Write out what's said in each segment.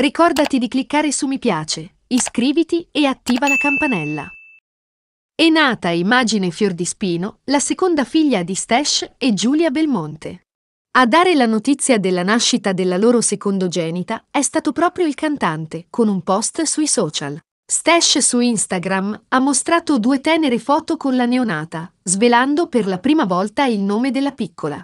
Ricordati di cliccare su mi piace, iscriviti e attiva la campanella. È nata Imagine Fior di Spino, la seconda figlia di Stash e Giulia Belmonte. A dare la notizia della nascita della loro secondogenita è stato proprio il cantante, con un post sui social. Stash su Instagram ha mostrato due tenere foto con la neonata, svelando per la prima volta il nome della piccola.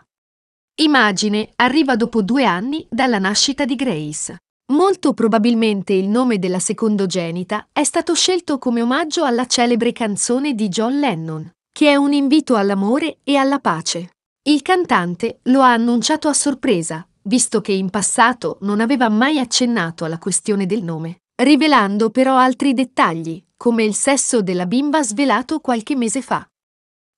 Imagine arriva dopo due anni dalla nascita di Grace. Molto probabilmente il nome della secondogenita è stato scelto come omaggio alla celebre canzone di John Lennon, che è un invito all'amore e alla pace. Il cantante lo ha annunciato a sorpresa, visto che in passato non aveva mai accennato alla questione del nome, rivelando però altri dettagli, come il sesso della bimba svelato qualche mese fa.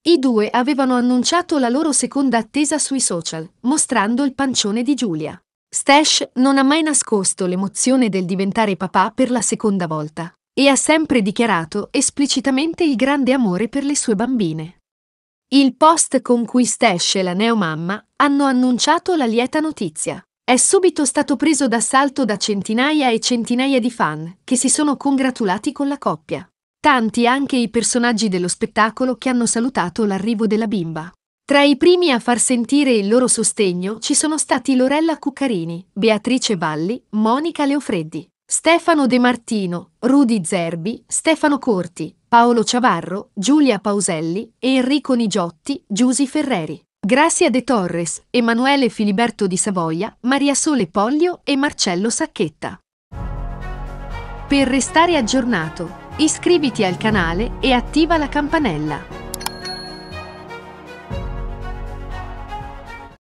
I due avevano annunciato la loro seconda attesa sui social, mostrando il pancione di Giulia. Stash non ha mai nascosto l'emozione del diventare papà per la seconda volta e ha sempre dichiarato esplicitamente il grande amore per le sue bambine. Il post con cui Stash e la neomamma hanno annunciato la lieta notizia è subito stato preso d'assalto da centinaia e centinaia di fan che si sono congratulati con la coppia. Tanti anche i personaggi dello spettacolo che hanno salutato l'arrivo della bimba. Tra i primi a far sentire il loro sostegno ci sono stati Lorella Cuccarini, Beatrice Valli, Monica Leofreddi, Stefano De Martino, Rudi Zerbi, Stefano Corti, Paolo Ciavarro, Giulia Pauselli, Enrico Nigiotti, Giusi Ferreri. Grazia De Torres, Emanuele Filiberto di Savoia, Maria Sole Poglio e Marcello Sacchetta. Per restare aggiornato, iscriviti al canale e attiva la campanella.